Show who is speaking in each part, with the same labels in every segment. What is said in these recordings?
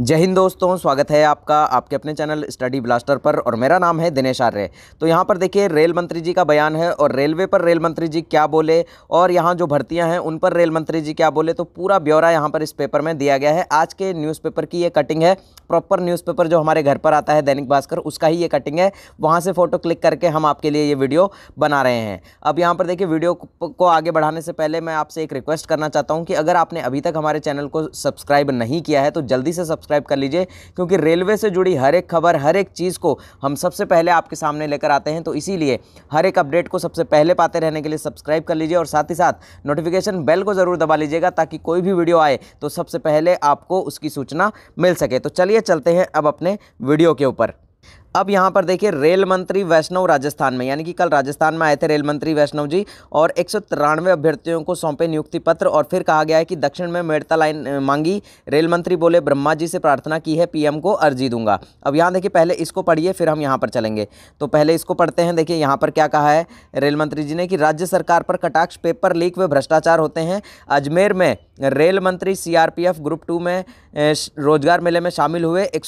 Speaker 1: जय हिंद दोस्तों स्वागत है आपका आपके अपने चैनल स्टडी ब्लास्टर पर और मेरा नाम है दिनेश आर्य तो यहाँ पर देखिए रेल मंत्री जी का बयान है और रेलवे पर रेल मंत्री जी क्या बोले और यहाँ जो भर्तियाँ हैं उन पर रेल मंत्री जी क्या बोले तो पूरा ब्यौरा यहाँ पर इस पेपर में दिया गया है आज के न्यूज़पेपर की ये कटिंग है प्रॉपर न्यूज़पेपर जो हमारे घर पर आता है दैनिक भास्कर उसका ही ये कटिंग है वहाँ से फ़ोटो क्लिक करके हम आपके लिए ये वीडियो बना रहे हैं अब यहाँ पर देखिए वीडियो को आगे बढ़ाने से पहले मैं आपसे एक रिक्वेस्ट करना चाहता हूँ कि अगर आपने अभी तक हमारे चैनल को सब्सक्राइब नहीं किया है तो जल्दी से सब्सक्राइब कर लीजिए क्योंकि रेलवे से जुड़ी हर एक खबर हर एक चीज़ को हम सबसे पहले आपके सामने लेकर आते हैं तो इसीलिए हर एक अपडेट को सबसे पहले पाते रहने के लिए सब्सक्राइब कर लीजिए और साथ ही साथ नोटिफिकेशन बेल को ज़रूर दबा लीजिएगा ताकि कोई भी वीडियो आए तो सबसे पहले आपको उसकी सूचना मिल सके तो चलिए चलते हैं अब अपने वीडियो के ऊपर अब यहाँ पर देखिए रेल मंत्री वैष्णव राजस्थान में यानी कि कल राजस्थान में आए थे रेल मंत्री वैष्णव जी और एक अभ्यर्थियों को सौंपे नियुक्ति पत्र और फिर कहा गया है कि दक्षिण में मेड़ता लाइन मांगी रेल मंत्री बोले ब्रह्मा जी से प्रार्थना की है पीएम को अर्जी दूंगा अब यहाँ देखिए पहले इसको पढ़िए फिर हम यहाँ पर चलेंगे तो पहले इसको पढ़ते हैं देखिए यहाँ पर क्या कहा है रेल मंत्री जी ने कि राज्य सरकार पर कटाक्ष पेपर लीक व भ्रष्टाचार होते हैं अजमेर में रेल मंत्री सी ग्रुप टू में रोजगार मेले में शामिल हुए एक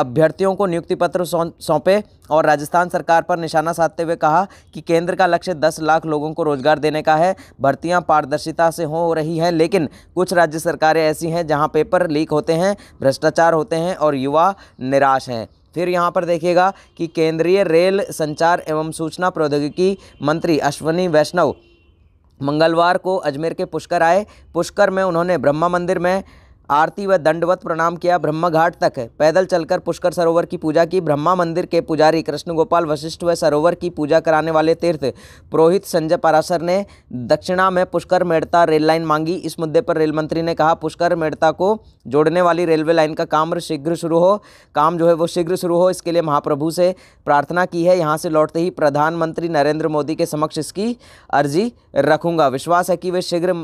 Speaker 1: अभ्यर्थियों को नियुक्ति पत्र सौंपे और राजस्थान सरकार पर निशाना साधते हुए कहा कि केंद्र का लक्ष्य 10 लाख लोगों को रोजगार देने का है भर्तियां पारदर्शिता से हो रही हैं लेकिन कुछ राज्य सरकारें ऐसी हैं जहां पेपर लीक होते हैं भ्रष्टाचार होते हैं और युवा निराश हैं फिर यहाँ पर देखिएगा कि केंद्रीय रेल संचार एवं सूचना प्रौद्योगिकी मंत्री अश्वनी वैष्णव मंगलवार को अजमेर के पुष्कर आए पुष्कर में उन्होंने ब्रह्मा मंदिर में आरती व दंडवत प्रणाम किया ब्रह्म घाट तक पैदल चलकर पुष्कर सरोवर की पूजा की ब्रह्मा मंदिर के पुजारी कृष्ण गोपाल वशिष्ठ व सरोवर की पूजा कराने वाले तीर्थ पुरोहित संजय पराशर ने दक्षिणा में पुष्कर मेड़ता रेल लाइन मांगी इस मुद्दे पर रेल मंत्री ने कहा पुष्कर मेड़ता को जोड़ने वाली रेलवे लाइन का काम शीघ्र शुरू हो काम जो है वो शीघ्र शुरू हो इसके लिए महाप्रभु से प्रार्थना की है यहाँ से लौटते ही प्रधानमंत्री नरेंद्र मोदी के समक्ष इसकी अर्जी रखूँगा विश्वास है कि वे शीघ्र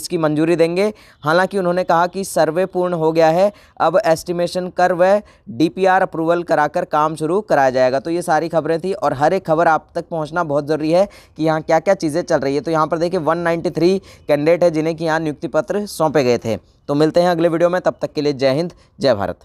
Speaker 1: इसकी मंजूरी देंगे हालांकि उन्होंने कहा कि सर्वे पूर्ण हो गया है अब एस्टिमेशन कर वह डीपीआर अप्रूवल कराकर काम शुरू कराया जाएगा तो ये सारी खबरें थी और हर एक खबर आप तक पहुंचना बहुत ज़रूरी है कि यहाँ क्या क्या चीज़ें चल रही है तो यहाँ पर देखिए 193 कैंडिडेट है जिन्हें कि यहाँ नियुक्ति पत्र सौंपे गए थे तो मिलते हैं अगले वीडियो में तब तक के लिए जय हिंद जय भारत